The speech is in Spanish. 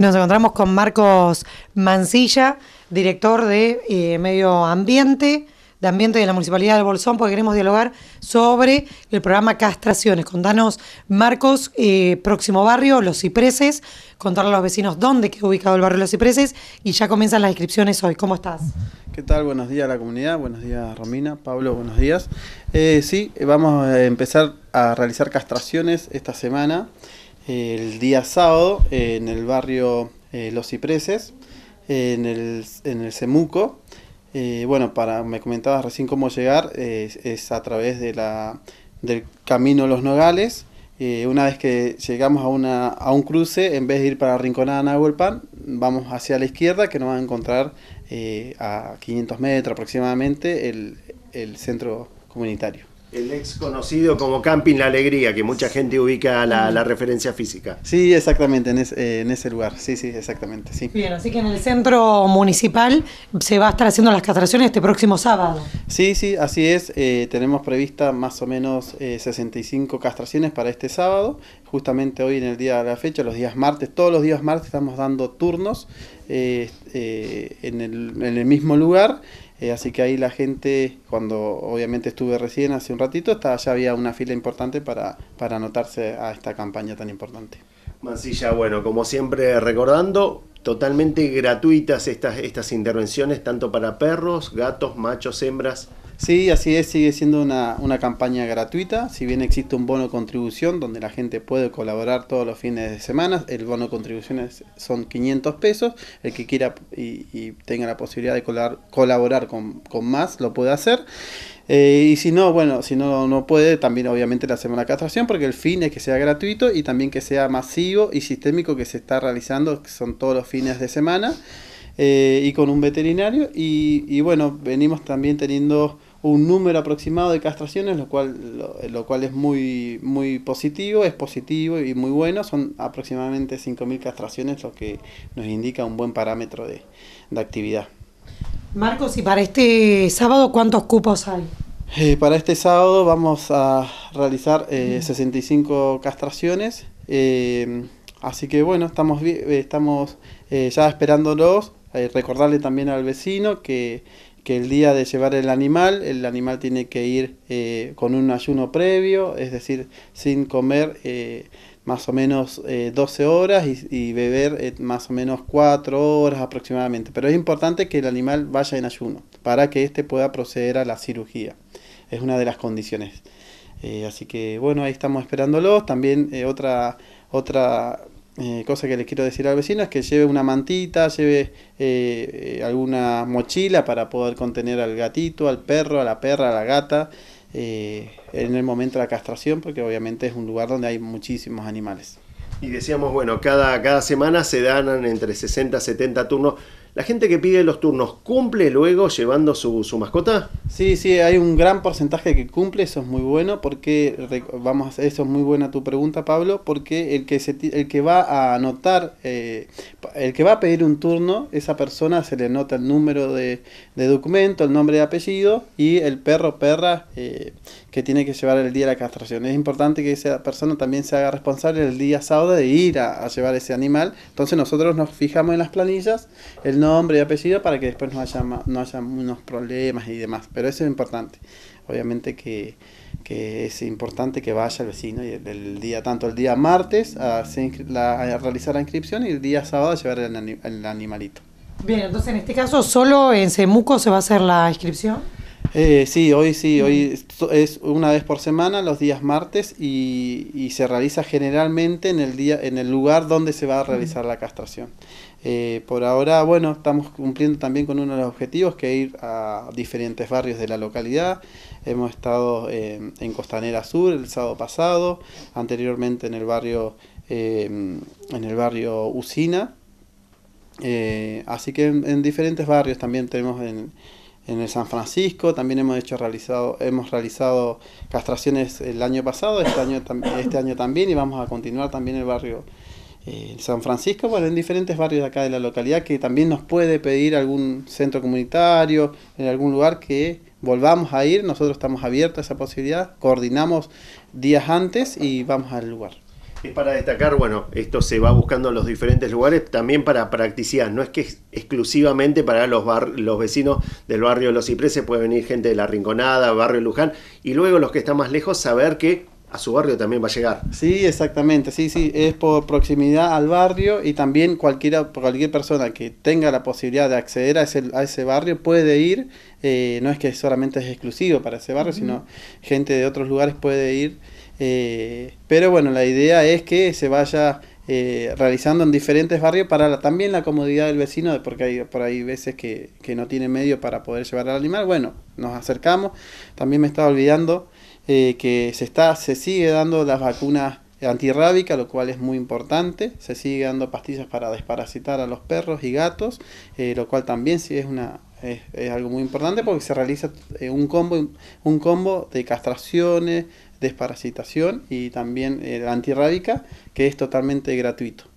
Nos encontramos con Marcos Mancilla, director de eh, Medio Ambiente, de Ambiente de la Municipalidad del Bolsón, porque queremos dialogar sobre el programa Castraciones. Contanos, Marcos, eh, próximo barrio, Los Cipreses, contarle a los vecinos dónde queda ubicado el barrio Los Cipreses y ya comienzan las inscripciones hoy. ¿Cómo estás? ¿Qué tal? Buenos días a la comunidad, buenos días Romina, Pablo, buenos días. Eh, sí, vamos a empezar a realizar castraciones esta semana el día sábado eh, en el barrio eh, Los Cipreses, eh, en el, en bueno, para, me comentabas recién cómo llegar, es a través de la, del camino Los Nogales. una vez que llegamos a, un cruce, en vez de ir para Rinconada Nahuelpan, vamos hacia la izquierda que nos va a encontrar a 500 metros aproximadamente el centro comunitario. El ex conocido como Camping La Alegría, que mucha gente ubica la, referencia física. Sí, exactamente, eh, en, ese lugar. Sí, sí, exactamente. Sí. Bien, así que en el centro municipal se va a estar haciendo las castraciones este próximo sábado. Sí, sí, así es. Eh, tenemos prevista más o menos 65 eh, castraciones para este sábado. Justamente hoy en el día de la fecha, los días martes, todos los días martes estamos dando turnos en el mismo lugar eh, así que ahí la gente, cuando obviamente estuve recién hace un ratito, estaba, ya había una fila importante para, anotarse a esta campaña tan importante. mansilla bueno, como siempre recordando, totalmente gratuitas estas intervenciones, tanto para perros, gatos, machos, hembras. Sí, así es, sigue siendo una, una campaña gratuita, si bien existe un bono contribución donde la gente puede colaborar todos los fines de semana, el bono contribuciones son 500 pesos, el que quiera y, tenga la posibilidad de colaborar, colaborar con, más lo puede hacer. Eh, y si no, bueno, si no, no puede, también obviamente la semana de castración, porque el fin es que sea gratuito y también que sea masivo y sistémico que se está realizando, que son todos los fines de semana, eh, y con un veterinario. Y, y bueno, venimos también teniendo un número aproximado de castraciones, lo cual, lo, cual es muy, muy positivo, es positivo y muy bueno. Son aproximadamente 5.000 castraciones, lo que nos indica un buen parámetro de, actividad. Marcos, ¿y para este sábado cuántos cupos hay? Eh, para este sábado vamos a realizar 65 eh, castraciones. Eh, así que bueno, estamos, estamos ya esperándolos. recordarle también al vecino que que el día de llevar el animal, el animal tiene que ir eh, con un ayuno previo, es decir, sin comer eh, más o menos 12 eh, horas y, beber más o menos 4 horas aproximadamente. Pero es importante que el animal vaya en ayuno para que éste pueda proceder a la cirugía. Es una de las condiciones. así que bueno, ahí estamos esperándolos. También otra, otra cosa que les quiero decir al vecino es que lleve una mantita, lleve eh, eh, alguna mochila para poder contener al gatito, al perro, a la perra, a la gata, eh, en el momento de la castración, porque obviamente es un lugar donde hay muchísimos animales. Y decíamos, bueno, cada, cada semana se dan entre 60 y 70 turnos ¿La gente que pide los turnos cumple luego llevando su, mascota? Sí, sí, hay un gran porcentaje que cumple, eso es muy bueno, porque, vamos, a eso es muy buena tu pregunta, Pablo, porque el que, se, el que va a anotar, eh, el que va a pedir un turno, esa persona se le nota el número de, de documento, el nombre de apellido y el perro, perra eh, que tiene que llevar el día de la castración. Es importante que esa persona también se haga responsable el día sábado de ir a, llevar ese animal. Entonces nosotros nos fijamos en las planillas, el nombre nombre y apellido para que después no haya, no haya unos problemas y demás. Pero eso es importante. Obviamente que, es importante que vaya el vecino y el, día, tanto el día martes a, realizar la inscripción y el día sábado a llevar el, animalito. Bien, entonces en este caso solo en Semuco se va a hacer la inscripción. Eh, sí, hoy sí, hoy es una vez por semana, los días martes, y, se realiza generalmente en el, día, en el lugar donde se va a realizar la castración. Eh, por ahora, bueno, estamos cumpliendo también con uno de los objetivos, que es ir a diferentes barrios de la localidad. Hemos estado eh, en Costanera Sur el sábado pasado, anteriormente en el barrio, eh, en el barrio Usina. así que en, en diferentes barrios también tenemos en en el San Francisco, también hemos hecho realizado, hemos realizado castraciones el año pasado, este año, este año también, y vamos a continuar también el barrio eh, San Francisco, bueno, en diferentes barrios de acá de la localidad, que también nos puede pedir algún centro comunitario, en algún lugar que volvamos a ir, nosotros estamos abiertos a esa posibilidad, coordinamos días antes y vamos al lugar. Es para destacar, bueno, esto se va buscando en los diferentes lugares, también para practicidad, no es que exclusivamente para los, los vecinos del barrio Los Cipreses, puede venir gente de La Rinconada, barrio Luján, y luego los que están más lejos, saber que a su barrio también va a llegar. Sí, exactamente, sí, sí, es por proximidad al barrio y también cualquiera, cualquier persona que tenga la posibilidad de acceder a ese, a ese barrio puede ir, eh, no es que solamente es exclusivo para ese barrio, sino gente de otros lugares puede ir, eh, pero bueno, la idea es que se vaya eh, realizando en diferentes barrios para también la comodidad del vecino, porque hay por ahí veces que, que no tiene medio para poder llevar al animal, bueno, nos acercamos, también me estaba olvidando, eh, que se, está, se sigue dando las vacunas antirrábica, lo cual es muy importante. Se sigue dando pastillas para desparasitar a los perros y gatos, eh, lo cual también sí es una es, algo muy importante porque se realiza eh, un combo un combo de castraciones, desparasitación y también antirrábica que es totalmente gratuito.